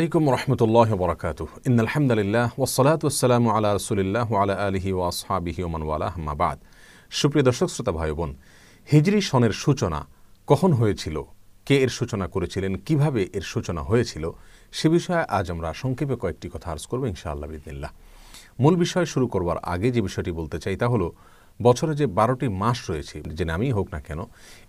আলাইকুম রহমতুল্লাহ বরাকাতু ইন আলহামদুলিল্লাহ ওসলাত ওসালাম আলা রসুলিল্লাহ আলা আলহি ও আসহাবিহি ওমানওয়ালা আহমাবাদ সুপ্রিয় দর্শক শ্রোতা ভাই বোন হিজরি সনের সূচনা কখন হয়েছিল কে এর সূচনা করেছিলেন কিভাবে এর সূচনা হয়েছিল সে বিষয়ে আজ আমরা সংক্ষেপে কয়েকটি কথা আর্জ করবো ইনশাআল্লাহ বিদিনিল্লাহ মূল বিষয় শুরু করবার আগে যে বিষয়টি বলতে চাই তা হলো বছরে যে বারোটি মাস রয়েছে যে নামই হোক না কেন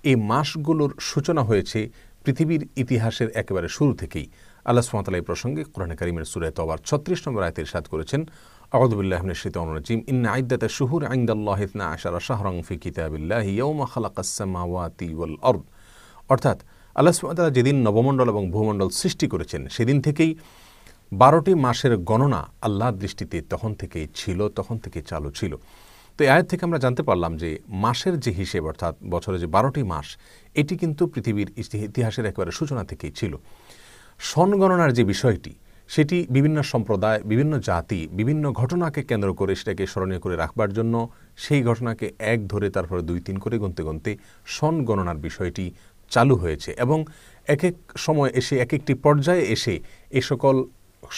এই মাসগুলোর সূচনা হয়েছে পৃথিবীর ইতিহাসের একেবারে শুরু থেকেই আল্লাহ সুমাতালা এই প্রসঙ্গে কোরআন করিমের সুরে তবার ছত্রিশ নম্বর আয়তের সাদ করেছেন ইন্না ওয়াল অর্থাৎ যেদিন নবমণ্ডল এবং ভূমণ্ডল সৃষ্টি করেছেন সেদিন থেকেই বারোটি মাসের গণনা আল্লাহ দৃষ্টিতে তখন থেকেই ছিল তখন থেকে চালু ছিল তো আয়ের থেকে আমরা জানতে পারলাম যে মাসের যে হিসেব অর্থাৎ বছরে যে বারোটি মাস এটি কিন্তু পৃথিবীর ইতিহাসের একেবারে সূচনা থেকেই ছিল সনগণনার যে বিষয়টি সেটি বিভিন্ন সম্প্রদায় বিভিন্ন জাতি বিভিন্ন ঘটনাকে কেন্দ্র করে সেটাকে স্মরণীয় করে রাখবার জন্য সেই ঘটনাকে এক ধরে তারপরে দুই তিন করে গুনতে গুনতে সনগণনার বিষয়টি চালু হয়েছে এবং এক এক সময় এসে এক একটি পর্যায়ে এসে এ সকল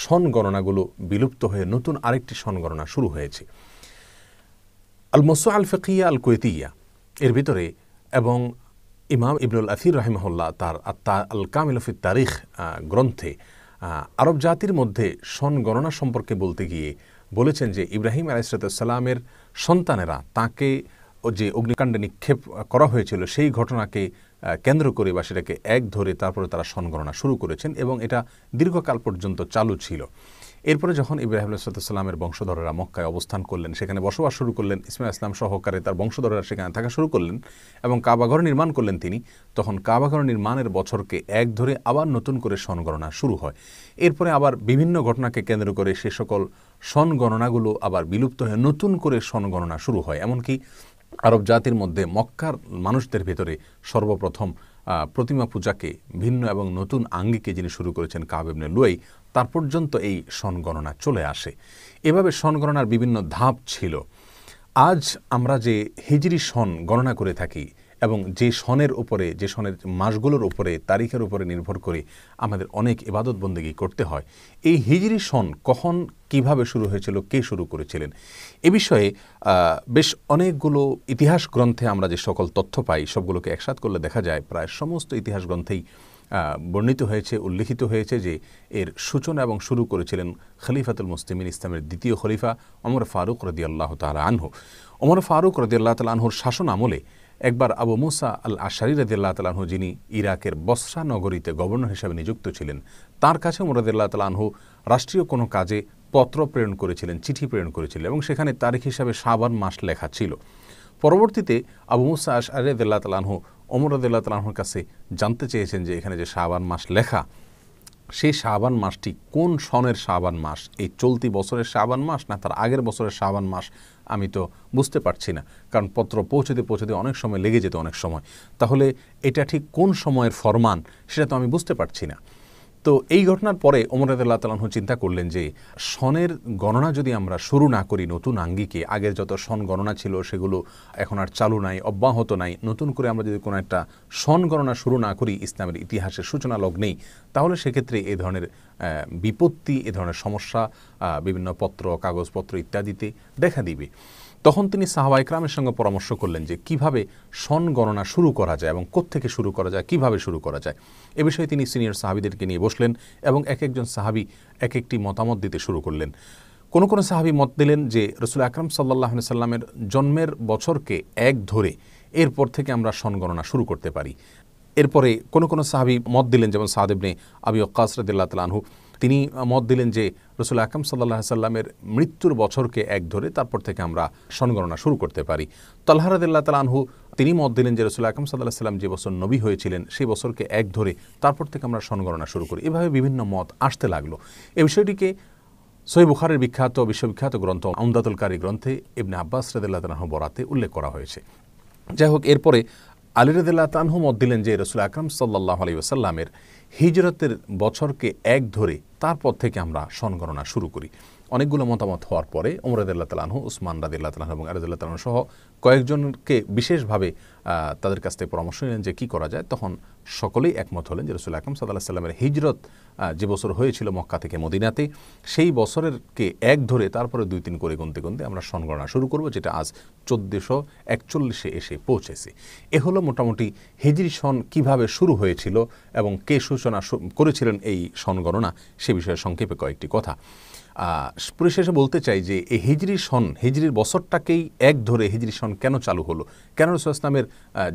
সনগণনাগুলো বিলুপ্ত হয়ে নতুন আরেকটি সনগণনা শুরু হয়েছে আল মোসো আল ফেকিয়া আল কুয়েতিয়া এর ভিতরে এবং ইমাম ইবনুল আসির রাহিমহল্লা তার আত্মা আল কামিলফির তারিখ গ্রন্থে আরব জাতির মধ্যে সনগণনা সম্পর্কে বলতে গিয়ে বলেছেন যে ইব্রাহিম আলাইসালামের সন্তানেরা তাকে যে অগ্নিকাণ্ডে নিক্ষেপ করা হয়েছিল সেই ঘটনাকে কেন্দ্র করে বা সেটাকে এক ধরে তারপরে তারা সনগণনা শুরু করেছেন এবং এটা দীর্ঘকাল পর্যন্ত চালু ছিল এরপরে যখন ইব্রাহিম আলাইসাল্লামের বংশধররা মক্কায় অবস্থান করলেন সেখানে বসবাস শুরু করলেন ইসমাই ইসলাম সহকারে তার বংশধররা সেখানে থাকা শুরু করলেন এবং কাবাঘর নির্মাণ করলেন তিনি তখন কাবাঘর নির্মাণের বছরকে এক ধরে আবার নতুন করে সনগণনা শুরু হয় এরপরে আবার বিভিন্ন ঘটনাকে কেন্দ্র করে সে সকল সনগণনাগুলো আবার বিলুপ্ত হয়ে নতুন করে সনগণনা শুরু হয় এমনকি আরব জাতির মধ্যে মক্কার মানুষদের ভেতরে সর্বপ্রথম প্রতিমা পূজাকে ভিন্ন এবং নতুন আঙ্গিকে যিনি শুরু করেছেন কাবেবনে লুয়াই তার পর্যন্ত এই সনগণনা চলে আসে এভাবে সনগণনার বিভিন্ন ধাপ ছিল আজ আমরা যে হিজরি সন গণনা করে থাকি এবং যে সনের উপরে যে সনের মাসগুলোর উপরে তারিখের উপরে নির্ভর করে আমাদের অনেক ইবাদত বন্দেগি করতে হয় এই হিজরি সন কখন কিভাবে শুরু হয়েছিল কে শুরু করেছিলেন এ বিষয়ে বেশ অনেকগুলো ইতিহাস গ্রন্থে আমরা যে সকল তথ্য পাই সবগুলোকে একসাথ করলে দেখা যায় প্রায় সমস্ত ইতিহাস গ্রন্থেই বর্ণিত হয়েছে উল্লিখিত হয়েছে যে এর সূচনা এবং শুরু করেছিলেন খলিফাতুল মুসলিমিন ইসলামের দ্বিতীয় খলিফা অমর ফারুক রদি আল্লাহ তালা আনহু অমর ফারুক রদি আল্লাহ তাল আনহুর শাসন আমলে একবার আবু মুসা আল আশারি তাল তালাহু যিনি ইরাকের বসরা নগরীতে গভর্নর হিসাবে নিযুক্ত ছিলেন তার কাছে তাল আনহু রাষ্ট্রীয় কোনো কাজে পত্র প্রেরণ করেছিলেন চিঠি প্রেরণ করেছিলেন এবং সেখানে তারিখ হিসাবে সাবান মাস লেখা ছিল পরবর্তীতে আবু মুসা আশ আরেদুল্লাহ তালাহু অমর আদুল্লাহ তালাহুর কাছে জানতে চেয়েছেন যে এখানে যে শাহবান মাস লেখা সেই শাহবান মাসটি কোন সনের শাহবান মাস এই চলতি বছরের শাহবান মাস না তার আগের বছরের শাহবান মাস আমি তো বুঝতে পারছি না কারণ পত্র পৌঁছতে পৌঁছতে অনেক সময় লেগে যেত অনেক সময় তাহলে এটা ঠিক কোন সময়ের ফরমান সেটা তো আমি বুঝতে পারছি না তো এই ঘটনার পরে ওমর রাদিল্লাহ তালাহ চিন্তা করলেন যে সনের গণনা যদি আমরা শুরু না করি নতুন আঙ্গিকে আগের যত সন গণনা ছিল সেগুলো এখন আর চালু নাই অব্যাহত নাই নতুন করে আমরা যদি কোনো একটা সন গণনা শুরু না করি ইসলামের ইতিহাসের সূচনা লগ্নেই তাহলে সেক্ষেত্রে এই ধরনের বিপত্তি এ ধরনের সমস্যা বিভিন্ন পত্র কাগজপত্র ইত্যাদিতে দেখা দিবে তখন তিনি সাহাবা ইকরামের সঙ্গে পরামর্শ করলেন যে কিভাবে সন গণনা শুরু করা যায় এবং থেকে শুরু করা যায় কিভাবে শুরু করা যায় এ বিষয়ে তিনি সিনিয়র সাহাবিদেরকে নিয়ে বসলেন এবং এক একজন সাহাবি এক একটি মতামত দিতে শুরু করলেন কোনো কোনো সাহাবি মত দিলেন যে রসুল আকরম সাল্লাহ সাল্লামের জন্মের বছরকে এক ধরে এরপর থেকে আমরা সন গণনা শুরু করতে পারি এরপরে কোনো কোনো সাহাবি মত দিলেন যেমন সাহাদেবনে আবি ওকাসরদুল্লাহ রদুল্লাহ তালাহু তিনি মত দিলেন যে রসুল আকাম সাল্লাহ সাল্লামের মৃত্যুর বছরকে এক ধরে তারপর থেকে আমরা সনগণনা শুরু করতে পারি তাল তালানহু তিনি মত দিলেন যে রসুল আকাম সাল্লাহ সাল্লাম যে বছর নবী হয়েছিলেন সেই বছরকে এক ধরে তারপর থেকে আমরা সনগণনা শুরু করি এভাবে বিভিন্ন মত আসতে লাগলো এ বিষয়টিকে সই বুখারের বিখ্যাত বিশ্ববিখ্যাত গ্রন্থ আমদাতুল গ্রন্থে ইবনে আব্বাস রদুল্লাহ তালাহ বরাতে উল্লেখ করা হয়েছে যাই হোক এরপরে আলিরদুল্লাহ তানহু মত দিলেন যে রসুল আকরম সাল্লাহ আলী ওসাল্লামের হিজরতের বছরকে এক ধরে তারপর থেকে আমরা সনগণনা শুরু করি অনেকগুলো মতামত হওয়ার পরে ওমর রাদিল্লা তালানহ উসমান রাদিল্লা তালাহ এবং আরদুল্লাহ তালানহ সহ কয়েকজনকে বিশেষভাবে তাদের কাছ থেকে পরামর্শ নিলেন যে কী করা যায় তখন সকলেই একমত হলেন যে রসুল আকরম সাদাল্লাহ সাল্লামের হিজরত যে বছর হয়েছিল মক্কা থেকে মদিনাতে সেই বছরেরকে এক ধরে তারপরে দুই তিন করে গুনতে গুনতে আমরা সংগণনা শুরু করব যেটা আজ চোদ্দোশো একচল্লিশে এসে পৌঁছেছে এ হলো মোটামুটি হিজরি সন কীভাবে শুরু হয়েছিল এবং কে সূচনা করেছিলেন এই সনগণনা সে বিষয়ে সংক্ষেপে কয়েকটি কথা পরিশেষে বলতে চাই যে এই হিজরি সন হিজরির বছরটাকেই এক ধরে হিজরি সন কেন চালু হলো কেন রসুল ইসলামের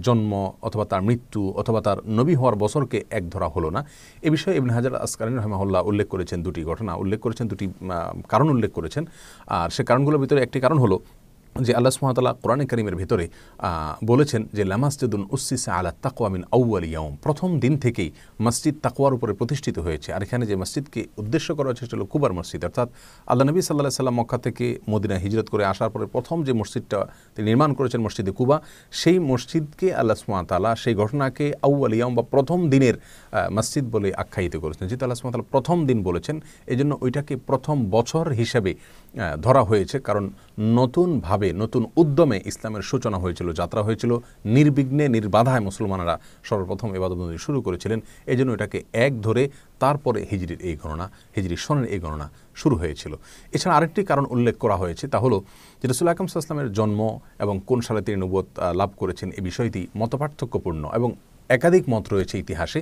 জন্ম অথবা তার মৃত্যু অথবা তার নবী হওয়ার বছরকে এক ধরা হলো না এ বিষয়ে ইবন হাজার আসকারিন রহমাহুল্লাহ উল্লেখ করেছেন দুটি ঘটনা উল্লেখ করেছেন দুটি কারণ উল্লেখ করেছেন আর সে কারণগুলোর ভিতরে একটি কারণ হলো যে আল্লাহ সুহামতাল্লাহ কোরআন করিমের ভিতরে বলেছেন যে লামাস্তেদুন উসিসা আলা তাকওয়ামিন আউ্য়াল ইয়াউম প্রথম দিন থেকেই মসজিদ তাকুয়ার উপরে প্রতিষ্ঠিত হয়েছে আর এখানে যে মসজিদকে উদ্দেশ্য করা হয়েছে সেটা হল কুবার মসজিদ অর্থাৎ আল্লাহ নবী সাল্লাহ সাল্লাম মক্কা থেকে মদিনা হিজরত করে আসার পরে প্রথম যে মসজিদটা তিনি নির্মাণ করেছেন মসজিদে কুবা সেই মসজিদকে আল্লাহ সুহামতাল্লাহ সেই ঘটনাকে আউ্য়াল ইয়াউম বা প্রথম দিনের মসজিদ বলে আখ্যায়িত করেছেন যেহেতু আল্লাহ সুহামতাল্লাহ প্রথম দিন বলেছেন এই জন্য ওইটাকে প্রথম বছর হিসাবে ধরা হয়েছে কারণ নতুনভাবে নতুন উদ্যমে ইসলামের সূচনা হয়েছিল যাত্রা হয়েছিল নির্বিঘ্নে নির্বাধায় মুসলমানেরা সর্বপ্রথম এবাদতবন্দি শুরু করেছিলেন এই জন্য এটাকে এক ধরে তারপরে হিজড়ির এই গণনা হিজড়ির সনের এই গণনা শুরু হয়েছিল এছাড়া আরেকটি কারণ উল্লেখ করা হয়েছে তা হলো যে রসুল আকম ইসলামের জন্ম এবং কোন সালে তিনি নবত লাভ করেছেন এ বিষয়টি মতপার্থক্যপূর্ণ এবং একাধিক মত রয়েছে ইতিহাসে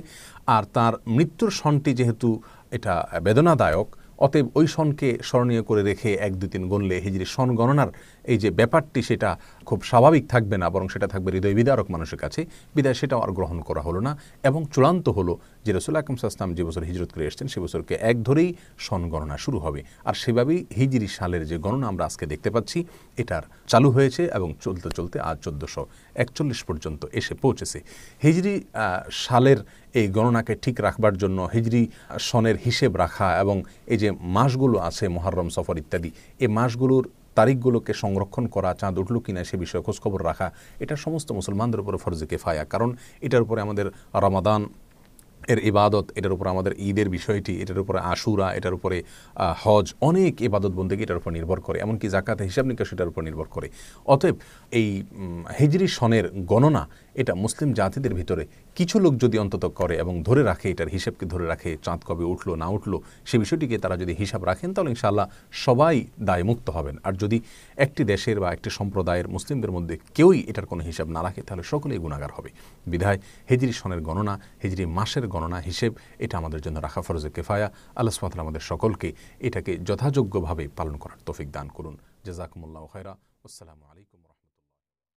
আর তার মৃত্যুর সনটি যেহেতু এটা বেদনাদায়ক অতএব ওই সনকে স্মরণীয় করে রেখে এক দুই তিন গণলে হিজড়ি সন গণনার এই যে ব্যাপারটি সেটা খুব স্বাভাবিক থাকবে না বরং সেটা থাকবে হৃদয় বিদারক মানুষের কাছে বিদায় সেটাও আর গ্রহণ করা হলো না এবং চূড়ান্ত হলো যে রসুল আকম সাসলাম যে বছর হিজরত করে এসছেন সে বছরকে এক ধরেই সন গণনা শুরু হবে আর সেভাবেই হিজরি সালের যে গণনা আমরা আজকে দেখতে পাচ্ছি এটার চালু হয়েছে এবং চলতে চলতে আজ চোদ্দশো একচল্লিশ পর্যন্ত এসে পৌঁছেছে হিজরি সালের এই গণনাকে ঠিক রাখবার জন্য হিজরি সনের হিসেব রাখা এবং এই যে যে মাসগুলো আছে মহারম সফর ইত্যাদি এ মাসগুলোর তারিখগুলোকে সংরক্ষণ করা চাঁদ উঠল কিনা সে বিষয়ে খোঁজখবর রাখা এটা সমস্ত মুসলমানদের উপরে ফরজে কেফায়া কারণ এটার উপরে আমাদের রমাদান এর ইবাদত এটার উপর আমাদের ঈদের বিষয়টি এটার উপরে আশুরা এটার উপরে হজ অনেক ইবাদত বন্দীকে এটার উপর নির্ভর করে এমনকি জাকাতে হিসাব নিকাশ এটার উপর নির্ভর করে অতএব এই হিজরি সনের গণনা এটা মুসলিম জাতিদের ভিতরে কিছু লোক যদি অন্তত করে এবং ধরে রাখে এটার হিসেবকে ধরে রাখে চাঁদ কবে উঠলো না উঠলো সে বিষয়টিকে তারা যদি হিসাব রাখেন তাহলে ইনশাল্লাহ সবাই দায়মুক্ত হবেন আর যদি একটি দেশের বা একটি সম্প্রদায়ের মুসলিমদের মধ্যে কেউই এটার কোনো হিসাব না রাখে তাহলে সকলেই গুণাগার হবে বিধায় হেজরি সনের গণনা হেজরি মাসের গণনা হিসেব এটা আমাদের জন্য রাখা ফরজে কেফায়া আল্লাহ সুমাতাল আমাদের সকলকে এটাকে যথাযোগ্যভাবে পালন করার তৌফিক দান করুন জেজাকুমুল্লাহ খায়রা আসসালামু আলাইকুম